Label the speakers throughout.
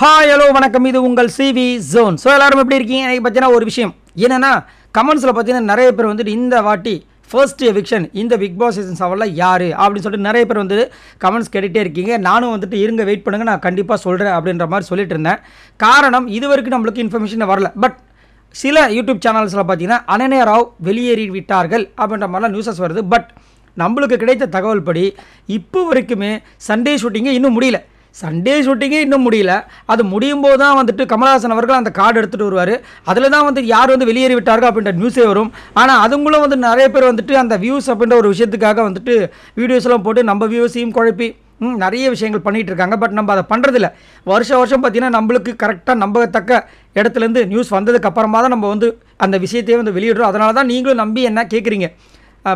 Speaker 1: hi hello வணக்கம் இது உங்கள் சிவி ஜோன் ஸோ எல்லோரும் எப்படி இருக்கீங்க எனக்கு பார்த்தீங்கன்னா ஒரு விஷயம் என்னென்னா கமெண்ட்ஸில் பார்த்தீங்கன்னா நிறைய பேர் வந்துட்டு இந்த வாட்டி ஃபர்ஸ்ட் எவிக்ஷன் இந்த பிக் பாஸ் சீசன் சவாலில் யார் அப்படின்னு சொல்லிட்டு நிறைய பேர் வந்து கமெண்ட்ஸ் கேட்டுகிட்டே இருக்கீங்க நானும் வந்துட்டு இருங்க வெயிட் பண்ணுங்கள் நான் கண்டிப்பாக சொல்கிறேன் அப்படின்ற மாதிரி சொல்லிட்டு இருந்தேன் காரணம் இது வரைக்கும் நம்மளுக்கு இன்ஃபர்மேஷன் வரல பட் சில யூடியூப் சேனல்ஸில் பார்த்தீங்கன்னா அனனே ராவ் வெளியேறி விட்டார்கள் அப்படின்ற மாதிரிலாம் நியூஸஸ் வருது பட் நம்மளுக்கு கிடைத்த தகவல் படி இப்போ வரைக்குமே சண்டே ஷூட்டிங்கே இன்னும் முடியல சண்டே ஷூட்டிங்கே இன்னும் முடியல அது முடியும் போது தான் வந்துட்டு கமல்ஹாசன் அவர்கள் அந்த கார்டு எடுத்துகிட்டு வருவார் அதில் தான் வந்து யார் வந்து வெளியேறி விட்டார்கள் அப்படின்ற நியூஸே வரும் ஆனால் அதுங்களும் வந்து நிறைய பேர் வந்துட்டு அந்த வியூஸ் அப்படின்ற ஒரு விஷயத்துக்காக வந்துட்டு வீடியோஸ்லாம் போட்டு நம்ம வியூஸையும் குழப்பி நிறைய விஷயங்கள் பண்ணிகிட்டு இருக்காங்க பட் நம்ம அதை பண்ணுறதில்ல வருஷம் வருஷம் பார்த்திங்கன்னா நம்மளுக்கு கரெக்டாக நம்பத்தக்க இடத்துலேருந்து நியூஸ் வந்ததுக்கு அப்புறமா தான் நம்ம வந்து அந்த விஷயத்தையே வந்து வெளியிடுறோம் அதனால தான் நீங்களும் நம்பி என்ன கேட்குறீங்க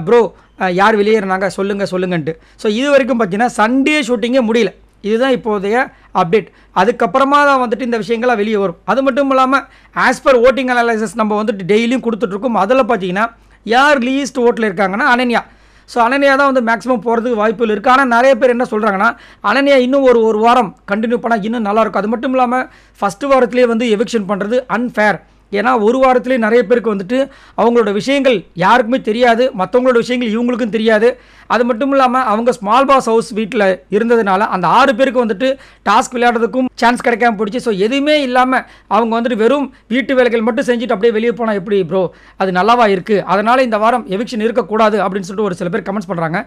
Speaker 1: ப்ரோ யார் வெளியேறினாங்க சொல்லுங்கள் சொல்லுங்கன்ட்டு ஸோ இது வரைக்கும் பார்த்தீங்கன்னா சண்டே ஷூட்டிங்கே முடியல இதுதான் இப்போதைய அப்டேட் அதுக்கப்புறமா தான் வந்துட்டு இந்த விஷயங்கள்லாம் வெளியே வரும் அது மட்டும் இல்லாமல் ஆஸ் பர் ஓட்டிங் அனாலிசஸ் நம்ம வந்துட்டு டெய்லியும் கொடுத்துட்ருக்கோம் அதில் பார்த்தீங்கன்னா யார் லீஸ்ட் ஓட்டில் இருக்காங்கன்னா அனன்யா ஸோ அனன்யா தான் வந்து மேக்ஸிமம் போகிறதுக்கு வாய்ப்புகள் இருக்குது ஆனால் நிறைய பேர் என்ன சொல்கிறாங்கன்னா அனன்யா இன்னும் ஒரு ஒரு வாரம் கண்டினியூ பண்ணால் இன்னும் நல்லாயிருக்கும் அது மட்டும் இல்லாமல் ஃபஸ்ட்டு வாரத்துலேயே வந்து எவிக்ஷன் பண்ணுறது அன்ஃபேர் ஏன்னா ஒரு வாரத்திலே நிறைய பேருக்கு வந்துட்டு அவங்களோட விஷயங்கள் யாருக்குமே தெரியாது மற்றவங்களோட விஷயங்கள் இவங்களுக்கும் தெரியாது அது மட்டும் இல்லாமல் அவங்க ஸ்மால் பாஸ் ஹவுஸ் வீட்டில் இருந்ததுனால அந்த ஆறு பேருக்கு வந்துட்டு டாஸ்க் விளையாடுறதுக்கும் சான்ஸ் கிடைக்காம போயிடுச்சு ஸோ எதுவுமே இல்லாமல் அவங்க வந்துட்டு வெறும் வீட்டு வேலைகள் மட்டும் செஞ்சுட்டு அப்படியே வெளியே போனால் எப்படி ப்ரோ அது நல்லாவா இருக்குது அதனால் இந்த வாரம் எவிக்ஷன் இருக்கக்கூடாது அப்படின்னு சொல்லிட்டு ஒரு சில பேர் கமெண்ட்ஸ் பண்ணுறாங்க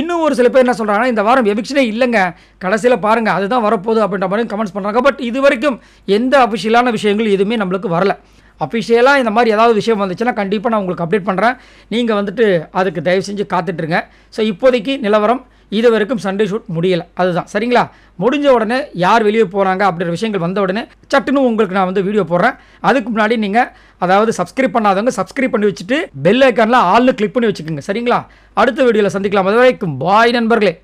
Speaker 1: இன்னும் ஒரு சில பேர் என்ன சொல்கிறாங்கன்னா இந்த வாரம் எவிக்ஷனே இல்லைங்க கடைசியில் பாருங்கள் அதுதான் வரப்போகுது அப்படின்ற மாதிரி கமெண்ட்ஸ் பண்ணுறாங்க பட் இது வரைக்கும் எந்த அஃபிஷியலான விஷயங்களும் எதுவுமே நம்மளுக்கு வரல அஃபிஷியலாக இந்த மாதிரி ஏதாவது விஷயம் வந்துச்சுன்னா கண்டிப்பாக நான் உங்களுக்கு அப்டேட் பண்ணுறேன் நீங்கள் வந்துட்டு அதுக்கு தயவு செஞ்சு காத்துட்ருங்க ஸோ இப்போதைக்கு நிலவரம் இது வரைக்கும் சண்டே ஷூட் முடியலை அதுதான் சரிங்களா முடிஞ்ச உடனே யார் வெளியே போகிறாங்க அப்படின்ற விஷயங்கள் வந்த உடனே சட்டுன்னு உங்களுக்கு நான் வந்து வீடியோ போடுறேன் அதுக்கு முன்னாடி நீங்கள் அதாவது சப்ஸ்கிரைப் பண்ணாதவங்க சப்ஸ்கிரைப் பண்ணி வச்சுட்டு பெல் ஐக்கானில் ஆள்னு கிளிக் பண்ணி வச்சுக்கோங்க சரிங்களா அடுத்த வீடியோவில் சந்திக்கலாம் அது வரைக்கும் பாய் நண்பர்களே